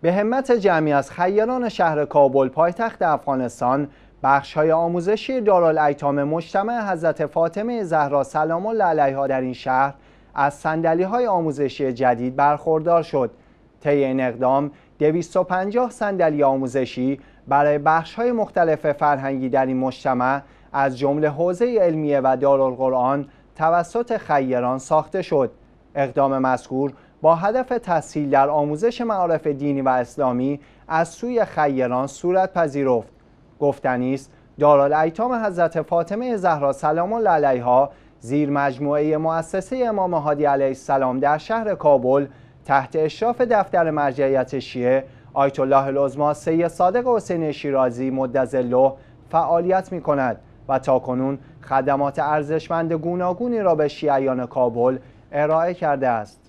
به همت جمعی از خیران شهر کابل پایتخت افغانستان بخش های آموزشی ایتام مجتمع حضرت فاطمه زهرا سلام الله علیها در این شهر از سندلی های آموزشی جدید برخوردار شد طی این اقدام 250 صندلی آموزشی برای بخش های مختلف فرهنگی در این مجتمع از جمله حوزه علمیه و دارالقرآن توسط خیران ساخته شد اقدام مذکور با هدف تسهیل در آموزش معارف دینی و اسلامی از سوی خیران صورت پذیرفت گفتنی است دارالایتام حضرت فاطمه زهرا سلام الله علیها زیر مجموعه مؤسسه امام هادی علیه السلام در شهر کابل تحت اشراف دفتر مرجعیت شیعه آیت الله العظما سید صادق حسین شیرازی مدظله فعالیت می کند و تاکنون خدمات ارزشمند گوناگونی را به شیعیان کابل ارائه کرده است